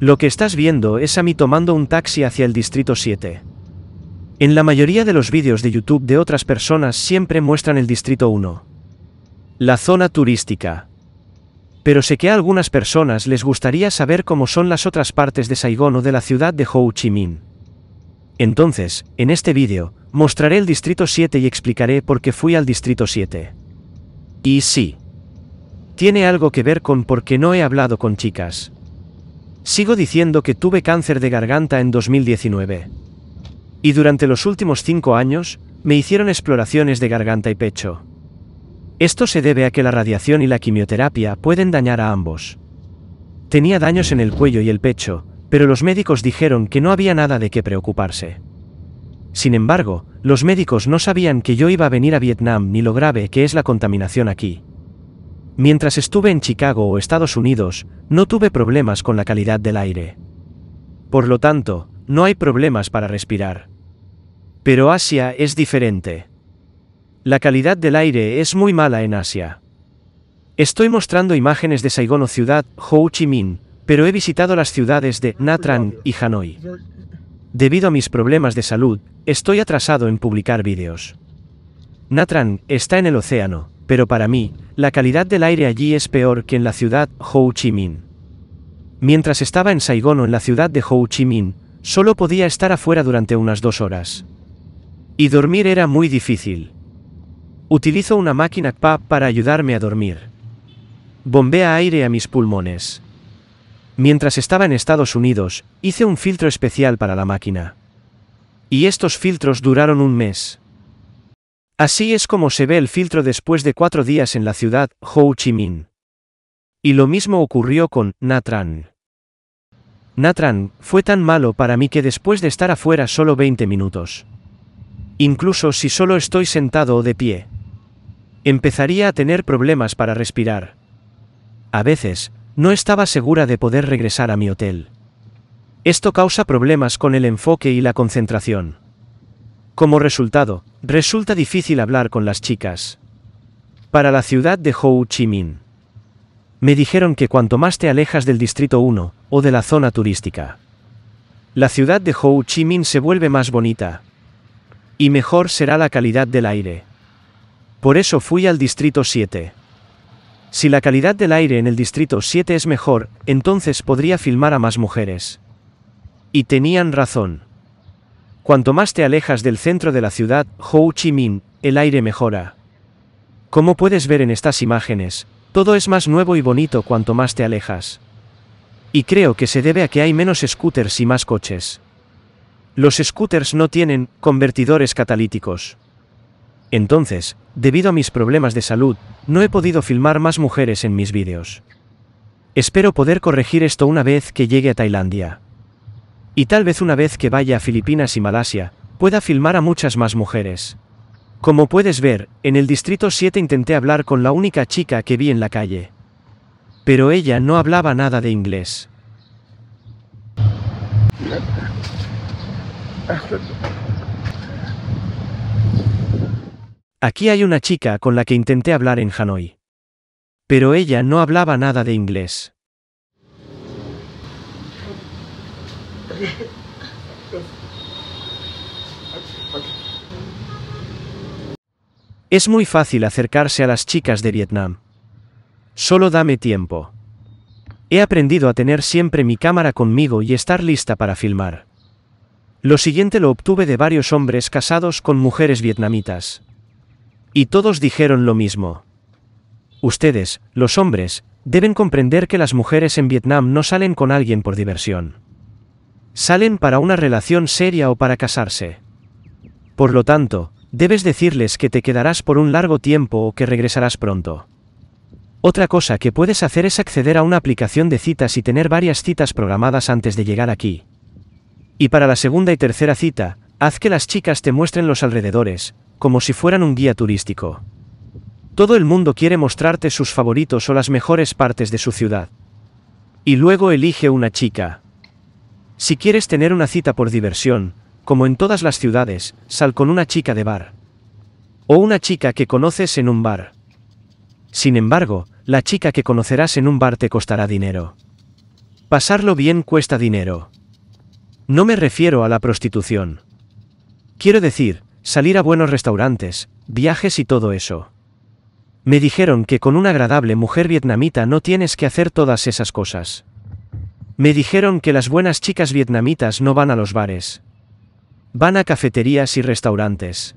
Lo que estás viendo es a mí tomando un taxi hacia el Distrito 7. En la mayoría de los vídeos de YouTube de otras personas siempre muestran el Distrito 1. La zona turística. Pero sé que a algunas personas les gustaría saber cómo son las otras partes de Saigón o de la ciudad de Ho Chi Minh. Entonces, en este vídeo, mostraré el Distrito 7 y explicaré por qué fui al Distrito 7. Y sí. Tiene algo que ver con por qué no he hablado con chicas. Sigo diciendo que tuve cáncer de garganta en 2019. Y durante los últimos cinco años, me hicieron exploraciones de garganta y pecho. Esto se debe a que la radiación y la quimioterapia pueden dañar a ambos. Tenía daños en el cuello y el pecho, pero los médicos dijeron que no había nada de qué preocuparse. Sin embargo, los médicos no sabían que yo iba a venir a Vietnam ni lo grave que es la contaminación aquí. Mientras estuve en Chicago o Estados Unidos, no tuve problemas con la calidad del aire. Por lo tanto, no hay problemas para respirar. Pero Asia es diferente. La calidad del aire es muy mala en Asia. Estoy mostrando imágenes de Saigón o ciudad Ho Chi Minh, pero he visitado las ciudades de Trang y Hanoi. Debido a mis problemas de salud, estoy atrasado en publicar vídeos. Trang está en el océano, pero para mí, la calidad del aire allí es peor que en la ciudad Ho Chi Minh. Mientras estaba en Saigón o en la ciudad de Ho Chi Minh, solo podía estar afuera durante unas dos horas. Y dormir era muy difícil. Utilizo una máquina PA para ayudarme a dormir. Bombea aire a mis pulmones. Mientras estaba en Estados Unidos, hice un filtro especial para la máquina. Y estos filtros duraron un mes. Así es como se ve el filtro después de cuatro días en la ciudad, Ho Chi Minh. Y lo mismo ocurrió con Natran. Natran fue tan malo para mí que después de estar afuera solo 20 minutos, incluso si solo estoy sentado o de pie, empezaría a tener problemas para respirar. A veces, no estaba segura de poder regresar a mi hotel. Esto causa problemas con el enfoque y la concentración. Como resultado, resulta difícil hablar con las chicas. Para la ciudad de Ho Chi Minh. Me dijeron que cuanto más te alejas del Distrito 1, o de la zona turística, la ciudad de Ho Chi Minh se vuelve más bonita. Y mejor será la calidad del aire. Por eso fui al Distrito 7. Si la calidad del aire en el Distrito 7 es mejor, entonces podría filmar a más mujeres. Y tenían razón. Cuanto más te alejas del centro de la ciudad, Ho Chi Minh, el aire mejora. Como puedes ver en estas imágenes, todo es más nuevo y bonito cuanto más te alejas. Y creo que se debe a que hay menos scooters y más coches. Los scooters no tienen convertidores catalíticos. Entonces, debido a mis problemas de salud, no he podido filmar más mujeres en mis vídeos. Espero poder corregir esto una vez que llegue a Tailandia. Y tal vez una vez que vaya a Filipinas y Malasia, pueda filmar a muchas más mujeres. Como puedes ver, en el Distrito 7 intenté hablar con la única chica que vi en la calle. Pero ella no hablaba nada de inglés. Aquí hay una chica con la que intenté hablar en Hanoi. Pero ella no hablaba nada de inglés. Es muy fácil acercarse a las chicas de Vietnam. Solo dame tiempo. He aprendido a tener siempre mi cámara conmigo y estar lista para filmar. Lo siguiente lo obtuve de varios hombres casados con mujeres vietnamitas. Y todos dijeron lo mismo. Ustedes, los hombres, deben comprender que las mujeres en Vietnam no salen con alguien por diversión salen para una relación seria o para casarse. Por lo tanto, debes decirles que te quedarás por un largo tiempo o que regresarás pronto. Otra cosa que puedes hacer es acceder a una aplicación de citas y tener varias citas programadas antes de llegar aquí. Y para la segunda y tercera cita, haz que las chicas te muestren los alrededores, como si fueran un guía turístico. Todo el mundo quiere mostrarte sus favoritos o las mejores partes de su ciudad. Y luego elige una chica. Si quieres tener una cita por diversión, como en todas las ciudades, sal con una chica de bar. O una chica que conoces en un bar. Sin embargo, la chica que conocerás en un bar te costará dinero. Pasarlo bien cuesta dinero. No me refiero a la prostitución. Quiero decir, salir a buenos restaurantes, viajes y todo eso. Me dijeron que con una agradable mujer vietnamita no tienes que hacer todas esas cosas. Me dijeron que las buenas chicas vietnamitas no van a los bares. Van a cafeterías y restaurantes.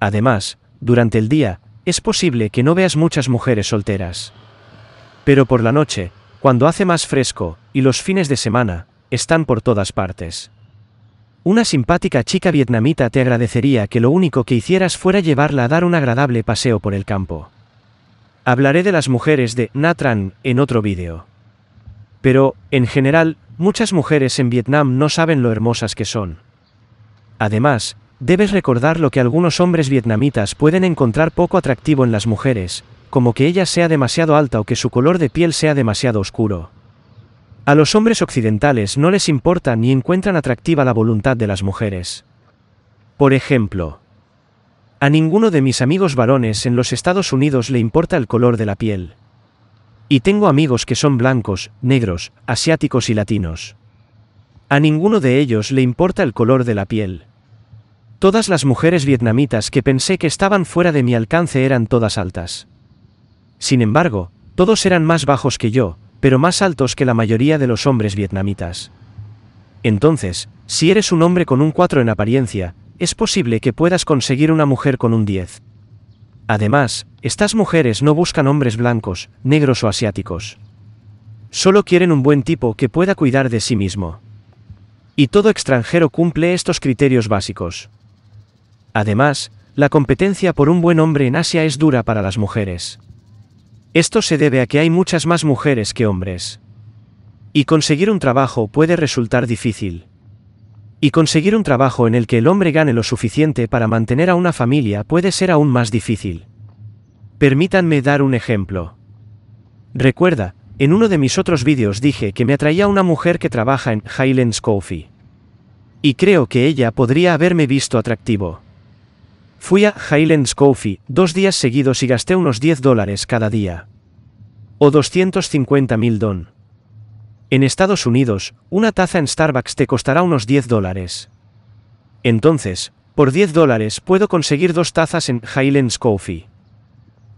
Además, durante el día, es posible que no veas muchas mujeres solteras. Pero por la noche, cuando hace más fresco, y los fines de semana, están por todas partes. Una simpática chica vietnamita te agradecería que lo único que hicieras fuera llevarla a dar un agradable paseo por el campo. Hablaré de las mujeres de Natran en otro vídeo. Pero, en general, muchas mujeres en Vietnam no saben lo hermosas que son. Además, debes recordar lo que algunos hombres vietnamitas pueden encontrar poco atractivo en las mujeres, como que ella sea demasiado alta o que su color de piel sea demasiado oscuro. A los hombres occidentales no les importa ni encuentran atractiva la voluntad de las mujeres. Por ejemplo, a ninguno de mis amigos varones en los Estados Unidos le importa el color de la piel. Y tengo amigos que son blancos, negros, asiáticos y latinos. A ninguno de ellos le importa el color de la piel. Todas las mujeres vietnamitas que pensé que estaban fuera de mi alcance eran todas altas. Sin embargo, todos eran más bajos que yo, pero más altos que la mayoría de los hombres vietnamitas. Entonces, si eres un hombre con un 4 en apariencia, es posible que puedas conseguir una mujer con un 10. Además, estas mujeres no buscan hombres blancos, negros o asiáticos. Solo quieren un buen tipo que pueda cuidar de sí mismo. Y todo extranjero cumple estos criterios básicos. Además, la competencia por un buen hombre en Asia es dura para las mujeres. Esto se debe a que hay muchas más mujeres que hombres. Y conseguir un trabajo puede resultar difícil. Y conseguir un trabajo en el que el hombre gane lo suficiente para mantener a una familia puede ser aún más difícil. Permítanme dar un ejemplo. Recuerda, en uno de mis otros vídeos dije que me atraía una mujer que trabaja en Highlands Coffee. Y creo que ella podría haberme visto atractivo. Fui a Highlands Coffee dos días seguidos y gasté unos 10 dólares cada día. O 250 mil don. En Estados Unidos, una taza en Starbucks te costará unos 10 dólares. Entonces, por 10 dólares puedo conseguir dos tazas en Highlands Coffee.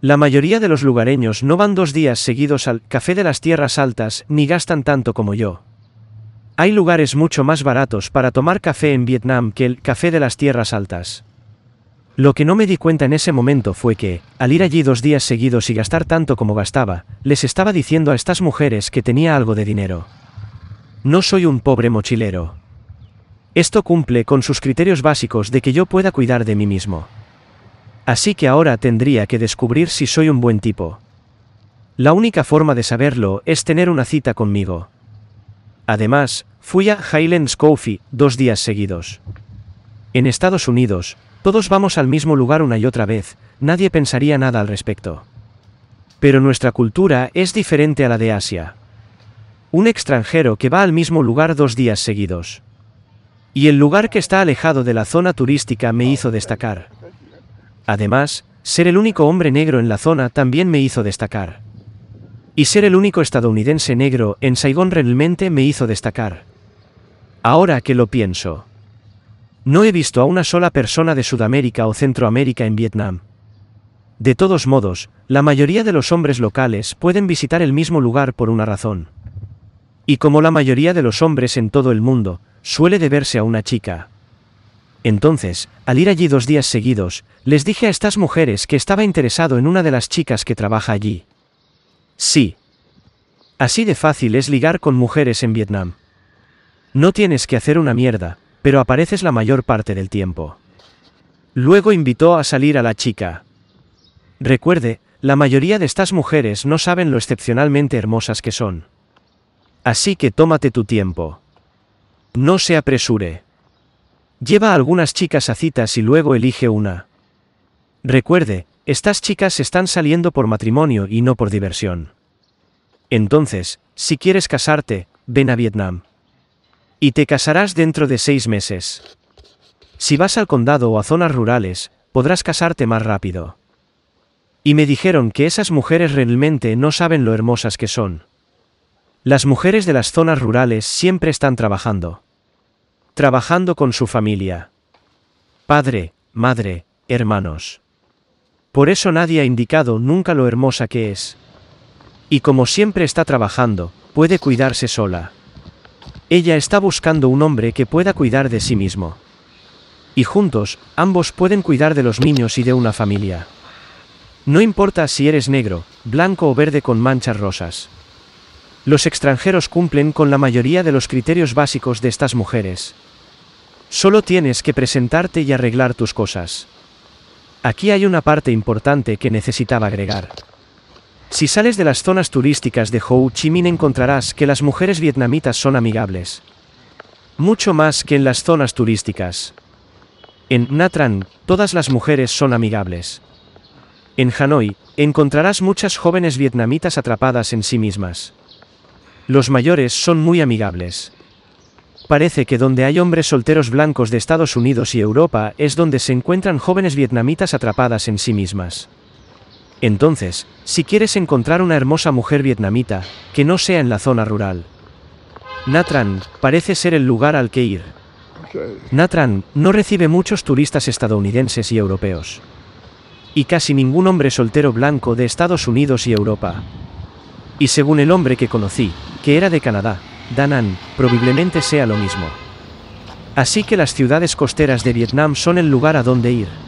La mayoría de los lugareños no van dos días seguidos al café de las tierras altas ni gastan tanto como yo. Hay lugares mucho más baratos para tomar café en Vietnam que el café de las tierras altas. Lo que no me di cuenta en ese momento fue que, al ir allí dos días seguidos y gastar tanto como gastaba, les estaba diciendo a estas mujeres que tenía algo de dinero. No soy un pobre mochilero. Esto cumple con sus criterios básicos de que yo pueda cuidar de mí mismo. Así que ahora tendría que descubrir si soy un buen tipo. La única forma de saberlo es tener una cita conmigo. Además, fui a Highlands Coffee dos días seguidos. En Estados Unidos, todos vamos al mismo lugar una y otra vez, nadie pensaría nada al respecto. Pero nuestra cultura es diferente a la de Asia. Un extranjero que va al mismo lugar dos días seguidos. Y el lugar que está alejado de la zona turística me hizo destacar. Además, ser el único hombre negro en la zona también me hizo destacar. Y ser el único estadounidense negro en Saigón realmente me hizo destacar. Ahora que lo pienso. No he visto a una sola persona de Sudamérica o Centroamérica en Vietnam. De todos modos, la mayoría de los hombres locales pueden visitar el mismo lugar por una razón. Y como la mayoría de los hombres en todo el mundo, suele deberse a una chica. Entonces, al ir allí dos días seguidos, les dije a estas mujeres que estaba interesado en una de las chicas que trabaja allí. Sí. Así de fácil es ligar con mujeres en Vietnam. No tienes que hacer una mierda, pero apareces la mayor parte del tiempo. Luego invitó a salir a la chica. Recuerde, la mayoría de estas mujeres no saben lo excepcionalmente hermosas que son. Así que tómate tu tiempo. No se apresure. Lleva a algunas chicas a citas y luego elige una. Recuerde, estas chicas están saliendo por matrimonio y no por diversión. Entonces, si quieres casarte, ven a Vietnam. Y te casarás dentro de seis meses. Si vas al condado o a zonas rurales, podrás casarte más rápido. Y me dijeron que esas mujeres realmente no saben lo hermosas que son. Las mujeres de las zonas rurales siempre están trabajando. Trabajando con su familia. Padre, madre, hermanos. Por eso nadie ha indicado nunca lo hermosa que es. Y como siempre está trabajando, puede cuidarse sola. Ella está buscando un hombre que pueda cuidar de sí mismo. Y juntos, ambos pueden cuidar de los niños y de una familia. No importa si eres negro, blanco o verde con manchas rosas. Los extranjeros cumplen con la mayoría de los criterios básicos de estas mujeres. Solo tienes que presentarte y arreglar tus cosas. Aquí hay una parte importante que necesitaba agregar. Si sales de las zonas turísticas de Ho Chi Minh encontrarás que las mujeres vietnamitas son amigables. Mucho más que en las zonas turísticas. En Nha todas las mujeres son amigables. En Hanoi, encontrarás muchas jóvenes vietnamitas atrapadas en sí mismas. Los mayores son muy amigables. Parece que donde hay hombres solteros blancos de Estados Unidos y Europa es donde se encuentran jóvenes vietnamitas atrapadas en sí mismas. Entonces, si quieres encontrar una hermosa mujer vietnamita, que no sea en la zona rural. Natran parece ser el lugar al que ir. Natran no recibe muchos turistas estadounidenses y europeos. Y casi ningún hombre soltero blanco de Estados Unidos y Europa. Y según el hombre que conocí, que era de Canadá, Danan, probablemente sea lo mismo. Así que las ciudades costeras de Vietnam son el lugar a donde ir.